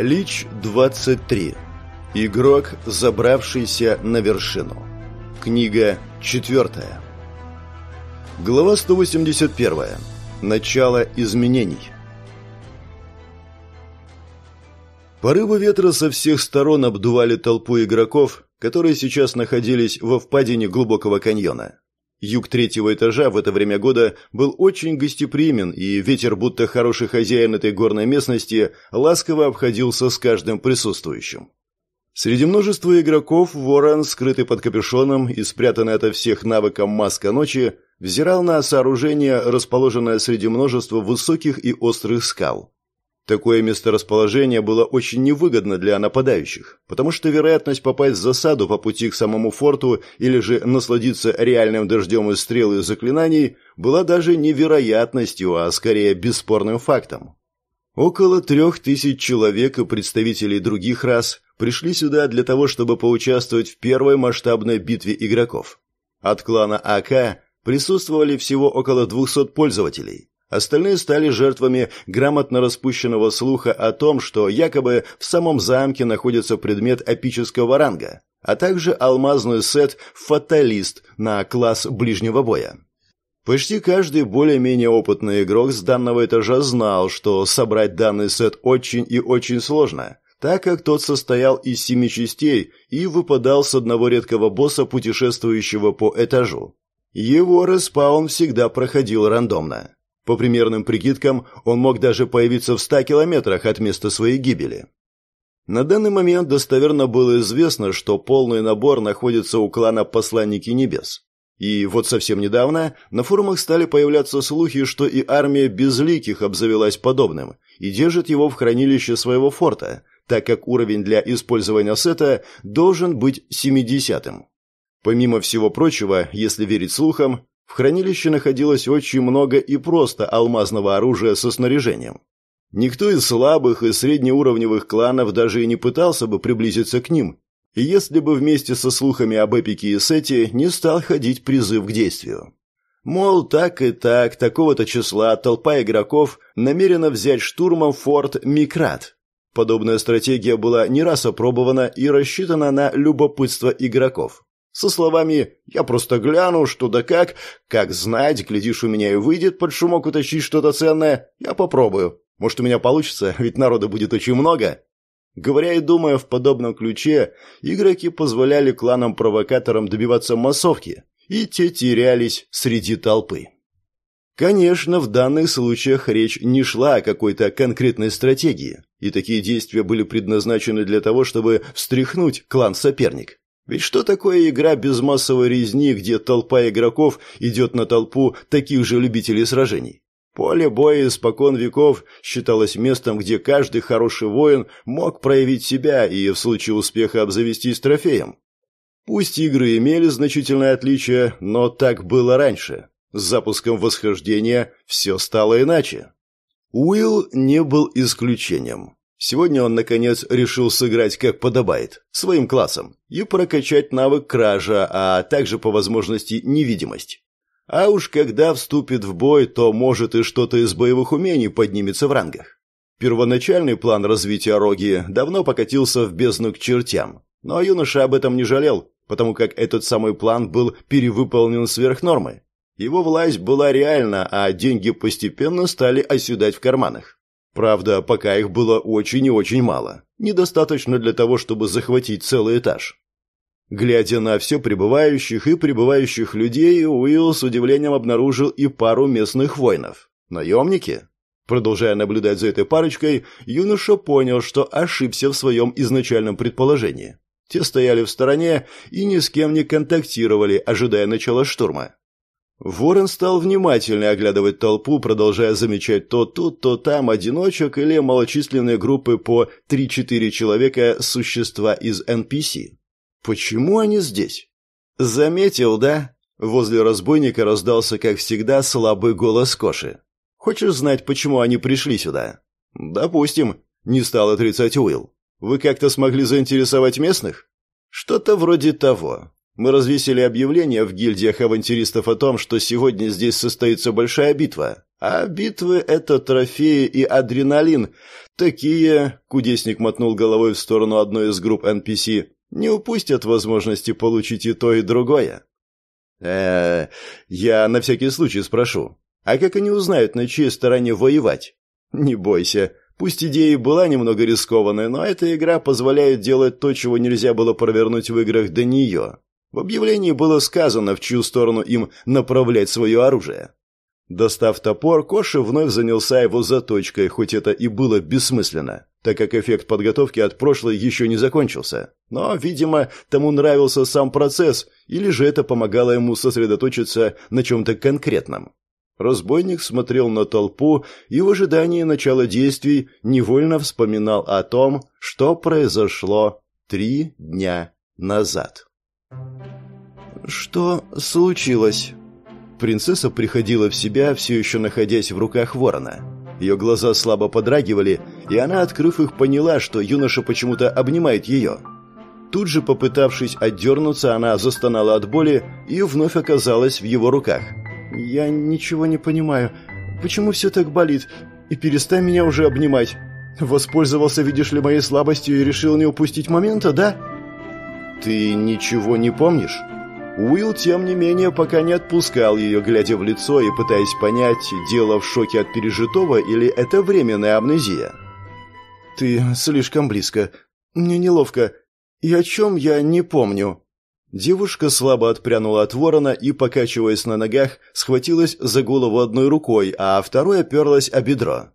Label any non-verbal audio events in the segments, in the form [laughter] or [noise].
Лич 23. Игрок, забравшийся на вершину. Книга 4. Глава 181. Начало изменений. Порывы ветра со всех сторон обдували толпу игроков, которые сейчас находились во впадине глубокого каньона. Юг третьего этажа в это время года был очень гостеприимен, и ветер, будто хороший хозяин этой горной местности, ласково обходился с каждым присутствующим. Среди множества игроков Ворон, скрытый под капюшоном и спрятанный ото всех навыком маска ночи, взирал на сооружение, расположенное среди множества высоких и острых скал. Такое месторасположение было очень невыгодно для нападающих, потому что вероятность попасть в засаду по пути к самому форту или же насладиться реальным дождем из стрел и заклинаний была даже не вероятностью, а скорее бесспорным фактом. Около трех тысяч человек и представителей других рас пришли сюда для того, чтобы поучаствовать в первой масштабной битве игроков. От клана АК присутствовали всего около 200 пользователей, Остальные стали жертвами грамотно распущенного слуха о том, что якобы в самом замке находится предмет эпического ранга, а также алмазный сет «Фаталист» на класс ближнего боя. Почти каждый более-менее опытный игрок с данного этажа знал, что собрать данный сет очень и очень сложно, так как тот состоял из семи частей и выпадал с одного редкого босса, путешествующего по этажу. Его респаун всегда проходил рандомно. По примерным прикидкам, он мог даже появиться в 100 километрах от места своей гибели. На данный момент достоверно было известно, что полный набор находится у клана «Посланники небес». И вот совсем недавно на форумах стали появляться слухи, что и армия безликих обзавелась подобным и держит его в хранилище своего форта, так как уровень для использования сета должен быть 70-м. Помимо всего прочего, если верить слухам, в хранилище находилось очень много и просто алмазного оружия со снаряжением. Никто из слабых и среднеуровневых кланов даже и не пытался бы приблизиться к ним, если бы вместе со слухами об Эпике и Сете не стал ходить призыв к действию. Мол, так и так, такого-то числа толпа игроков намерена взять штурмом форт Микрат. Подобная стратегия была не раз опробована и рассчитана на любопытство игроков со словами «Я просто гляну, что да как, как знать, глядишь, у меня и выйдет под шумок утащить что-то ценное, я попробую. Может, у меня получится, [laughs] ведь народа будет очень много». Говоря и думая в подобном ключе, игроки позволяли кланам-провокаторам добиваться массовки, и те терялись среди толпы. Конечно, в данных случаях речь не шла о какой-то конкретной стратегии, и такие действия были предназначены для того, чтобы встряхнуть клан-соперник. Ведь что такое игра без массовой резни, где толпа игроков идет на толпу таких же любителей сражений? Поле боя испокон веков считалось местом, где каждый хороший воин мог проявить себя и в случае успеха обзавестись трофеем. Пусть игры имели значительное отличие, но так было раньше. С запуском восхождения все стало иначе. Уилл не был исключением. Сегодня он, наконец, решил сыграть как подобает, своим классом, и прокачать навык кража, а также по возможности невидимость. А уж когда вступит в бой, то, может, и что-то из боевых умений поднимется в рангах. Первоначальный план развития Роги давно покатился в бездну к чертям, но юноша об этом не жалел, потому как этот самый план был перевыполнен сверх нормы. Его власть была реальна, а деньги постепенно стали оседать в карманах. Правда, пока их было очень и очень мало. Недостаточно для того, чтобы захватить целый этаж. Глядя на все прибывающих и прибывающих людей, Уилл с удивлением обнаружил и пару местных воинов. Наемники? Продолжая наблюдать за этой парочкой, юноша понял, что ошибся в своем изначальном предположении. Те стояли в стороне и ни с кем не контактировали, ожидая начала штурма. Ворон стал внимательнее оглядывать толпу, продолжая замечать то тут, то там одиночек или малочисленные группы по 3-4 человека существа из NPC. Почему они здесь? Заметил, да? Возле разбойника раздался, как всегда, слабый голос Коши. Хочешь знать, почему они пришли сюда? Допустим, не стал отрицать Уилл. Вы как-то смогли заинтересовать местных? Что-то вроде того. Мы развесили объявление в гильдиях авантюристов о том, что сегодня здесь состоится большая битва. А битвы — это трофеи и адреналин. Такие, — кудесник мотнул головой в сторону одной из групп NPC, — не упустят возможности получить и то, и другое. э, я на всякий случай спрошу. А как они узнают, на чьей стороне воевать? Не бойся, Пусть идея и была немного рискованной, но эта игра позволяет делать то, чего нельзя было провернуть в играх до нее. В объявлении было сказано, в чью сторону им направлять свое оружие. Достав топор, Коша вновь занялся его заточкой, хоть это и было бессмысленно, так как эффект подготовки от прошлой еще не закончился. Но, видимо, тому нравился сам процесс, или же это помогало ему сосредоточиться на чем-то конкретном. Разбойник смотрел на толпу и в ожидании начала действий невольно вспоминал о том, что произошло три дня назад. «Что случилось?» Принцесса приходила в себя, все еще находясь в руках ворона. Ее глаза слабо подрагивали, и она, открыв их, поняла, что юноша почему-то обнимает ее. Тут же, попытавшись отдернуться, она застонала от боли и вновь оказалась в его руках. «Я ничего не понимаю. Почему все так болит? И перестань меня уже обнимать. Воспользовался, видишь ли, моей слабостью и решил не упустить момента, да?» «Ты ничего не помнишь?» Уилл, тем не менее, пока не отпускал ее, глядя в лицо и пытаясь понять, дело в шоке от пережитого или это временная амнезия. «Ты слишком близко. Мне неловко. И о чем я не помню?» Девушка слабо отпрянула от ворона и, покачиваясь на ногах, схватилась за голову одной рукой, а второй оперлась о бедро.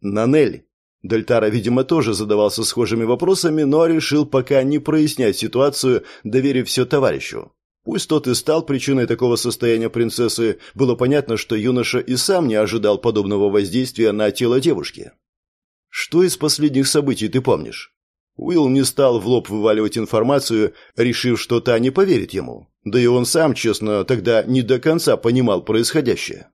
«Нанель!» Дальтара, видимо, тоже задавался схожими вопросами, но решил пока не прояснять ситуацию, доверив все товарищу. Пусть тот и стал причиной такого состояния принцессы, было понятно, что юноша и сам не ожидал подобного воздействия на тело девушки. «Что из последних событий ты помнишь?» Уилл не стал в лоб вываливать информацию, решив, что та не поверит ему. Да и он сам, честно, тогда не до конца понимал происходящее.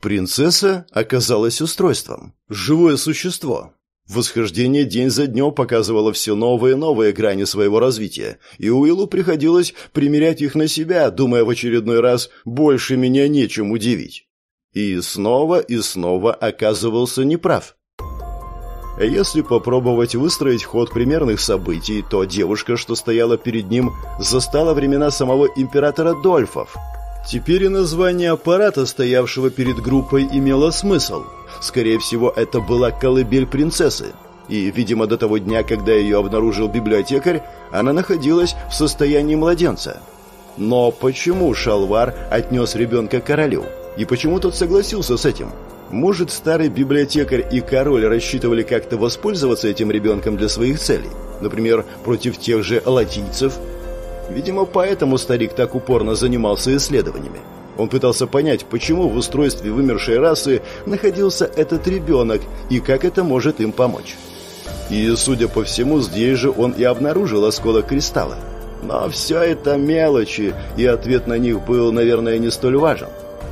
Принцесса оказалась устройством. Живое существо, Восхождение день за днем показывало все новые и новые грани своего развития, и Уиллу приходилось примерять их на себя, думая в очередной раз «больше меня нечем удивить». И снова и снова оказывался неправ. Если попробовать выстроить ход примерных событий, то девушка, что стояла перед ним, застала времена самого императора Дольфов. Теперь и название аппарата, стоявшего перед группой, имело смысл – Скорее всего, это была колыбель принцессы. И, видимо, до того дня, когда ее обнаружил библиотекарь, она находилась в состоянии младенца. Но почему Шалвар отнес ребенка королю? И почему тот согласился с этим? Может, старый библиотекарь и король рассчитывали как-то воспользоваться этим ребенком для своих целей? Например, против тех же латийцев? Видимо, поэтому старик так упорно занимался исследованиями. Он пытался понять, почему в устройстве вымершей расы находился этот ребенок и как это может им помочь. И, судя по всему, здесь же он и обнаружил осколок кристалла. Но все это мелочи, и ответ на них был, наверное, не столь важен.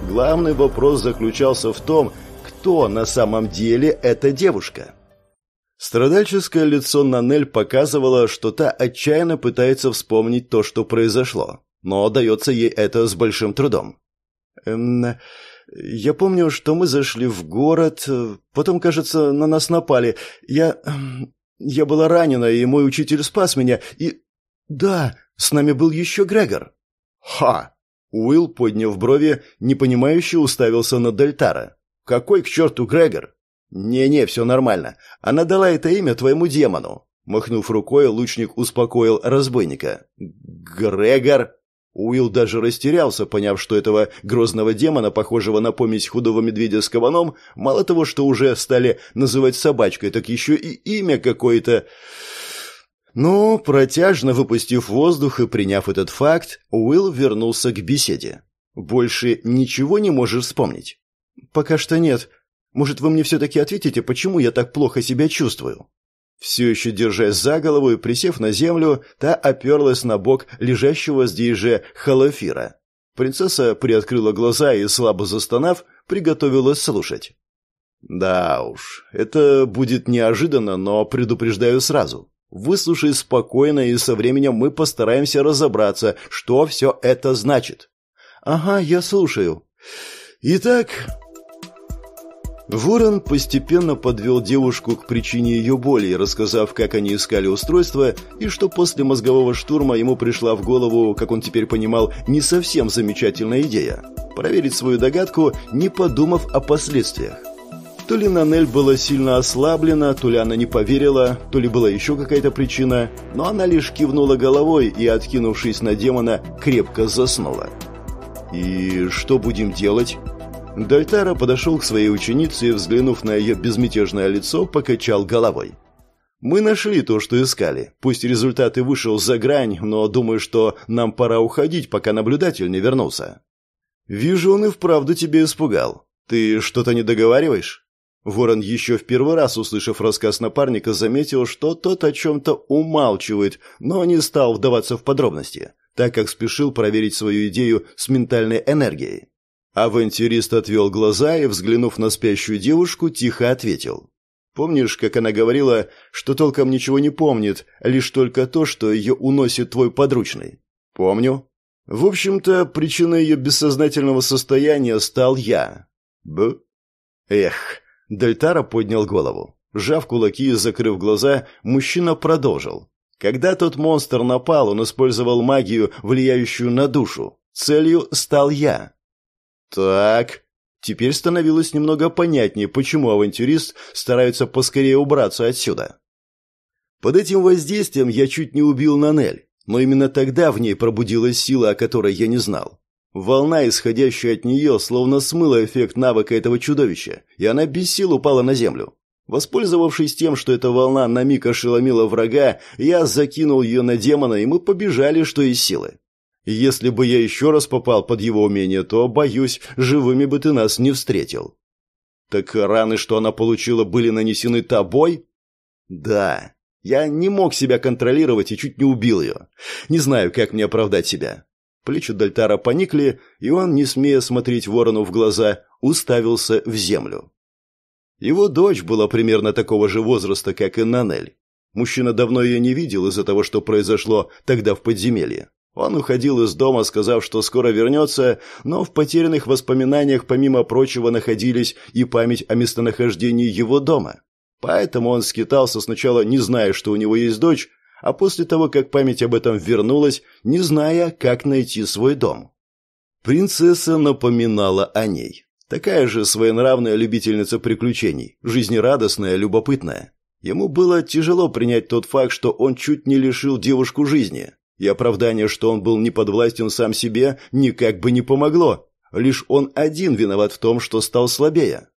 Главный вопрос заключался в том, кто на самом деле эта девушка. Страдальческое лицо Нанель показывало, что та отчаянно пытается вспомнить то, что произошло, но дается ей это с большим трудом. Эм, я помню, что мы зашли в город, э, потом, кажется, на нас напали. Я... Эм, я была ранена, и мой учитель спас меня, и... Да, с нами был еще Грегор. Ха! Уилл, подняв брови, непонимающе уставился на Дельтара. «Какой к черту Грегор?» «Не-не, все нормально. Она дала это имя твоему демону». Махнув рукой, лучник успокоил разбойника. «Грегор?» Уилл даже растерялся, поняв, что этого грозного демона, похожего на помесь худого медведя с кабаном, мало того, что уже стали называть собачкой, так еще и имя какое-то... Но, протяжно выпустив воздух и приняв этот факт, Уилл вернулся к беседе. «Больше ничего не можешь вспомнить?» «Пока что нет. Может, вы мне все-таки ответите, почему я так плохо себя чувствую?» Все еще держась за голову и присев на землю, та оперлась на бок лежащего здесь же холофира. Принцесса приоткрыла глаза и, слабо застонав, приготовилась слушать. «Да уж, это будет неожиданно, но предупреждаю сразу. Выслушай спокойно, и со временем мы постараемся разобраться, что все это значит». «Ага, я слушаю. Итак, Ворон постепенно подвел девушку к причине ее боли, рассказав, как они искали устройство, и что после мозгового штурма ему пришла в голову, как он теперь понимал, не совсем замечательная идея – проверить свою догадку, не подумав о последствиях. То ли Нанель была сильно ослаблена, то ли она не поверила, то ли была еще какая-то причина, но она лишь кивнула головой и, откинувшись на демона, крепко заснула. «И что будем делать?» Дальтара подошел к своей ученице и, взглянув на ее безмятежное лицо, покачал головой. «Мы нашли то, что искали. Пусть результат и вышел за грань, но думаю, что нам пора уходить, пока наблюдатель не вернулся». «Вижу, он и вправду тебя испугал. Ты что-то не договариваешь?» Ворон еще в первый раз, услышав рассказ напарника, заметил, что тот о чем-то умалчивает, но не стал вдаваться в подробности, так как спешил проверить свою идею с ментальной энергией. Авантюрист отвел глаза и, взглянув на спящую девушку, тихо ответил. «Помнишь, как она говорила, что толком ничего не помнит, лишь только то, что ее уносит твой подручный?» «Помню». «В общем-то, причиной ее бессознательного состояния стал я». «Б?» «Эх». Дельтара поднял голову. Жав кулаки и закрыв глаза, мужчина продолжил. Когда тот монстр напал, он использовал магию, влияющую на душу. Целью стал я. Так, теперь становилось немного понятнее, почему авантюрист старается поскорее убраться отсюда. Под этим воздействием я чуть не убил Нанель, но именно тогда в ней пробудилась сила, о которой я не знал. Волна, исходящая от нее, словно смыла эффект навыка этого чудовища, и она без сил упала на землю. Воспользовавшись тем, что эта волна на миг ошеломила врага, я закинул ее на демона, и мы побежали, что из силы если бы я еще раз попал под его умение, то, боюсь, живыми бы ты нас не встретил». «Так раны, что она получила, были нанесены тобой?» «Да. Я не мог себя контролировать и чуть не убил ее. Не знаю, как мне оправдать себя». Плечи Дальтара поникли, и он, не смея смотреть ворону в глаза, уставился в землю. Его дочь была примерно такого же возраста, как и Нанель. Мужчина давно ее не видел из-за того, что произошло тогда в подземелье. Он уходил из дома, сказав, что скоро вернется, но в потерянных воспоминаниях, помимо прочего, находились и память о местонахождении его дома. Поэтому он скитался сначала, не зная, что у него есть дочь, а после того, как память об этом вернулась, не зная, как найти свой дом. Принцесса напоминала о ней. Такая же своенравная любительница приключений, жизнерадостная, любопытная. Ему было тяжело принять тот факт, что он чуть не лишил девушку жизни. И оправдание, что он был не подвластен сам себе, никак бы не помогло. Лишь он один виноват в том, что стал слабее.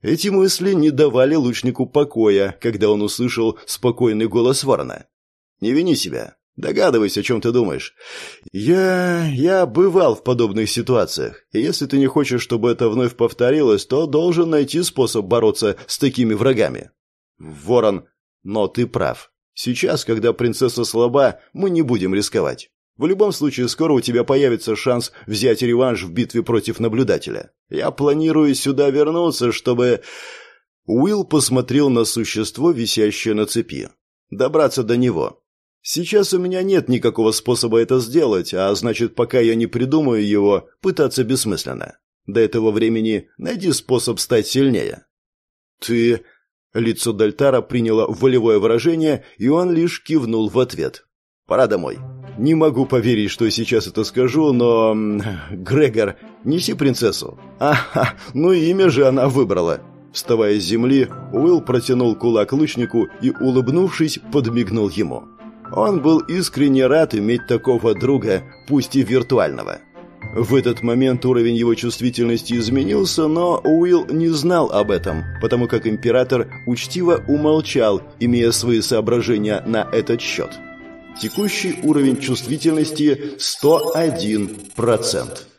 Эти мысли не давали лучнику покоя, когда он услышал спокойный голос Варна. «Не вини себя. Догадываюсь, о чем ты думаешь. Я... я бывал в подобных ситуациях. И если ты не хочешь, чтобы это вновь повторилось, то должен найти способ бороться с такими врагами». «Ворон, но ты прав. Сейчас, когда принцесса слаба, мы не будем рисковать. В любом случае, скоро у тебя появится шанс взять реванш в битве против наблюдателя. Я планирую сюда вернуться, чтобы...» Уилл посмотрел на существо, висящее на цепи. «Добраться до него. Сейчас у меня нет никакого способа это сделать, а значит, пока я не придумаю его, пытаться бессмысленно. До этого времени найди способ стать сильнее». «Ты...» Лицо Дальтара приняло волевое выражение, и он лишь кивнул в ответ. «Пора домой». «Не могу поверить, что сейчас это скажу, но... Грегор, неси принцессу». «Ага, ну имя же она выбрала». Вставая с земли, Уилл протянул кулак лучнику и, улыбнувшись, подмигнул ему. Он был искренне рад иметь такого друга, пусть и виртуального. В этот момент уровень его чувствительности изменился, но Уилл не знал об этом, потому как император учтиво умолчал, имея свои соображения на этот счет. Текущий уровень чувствительности 101%.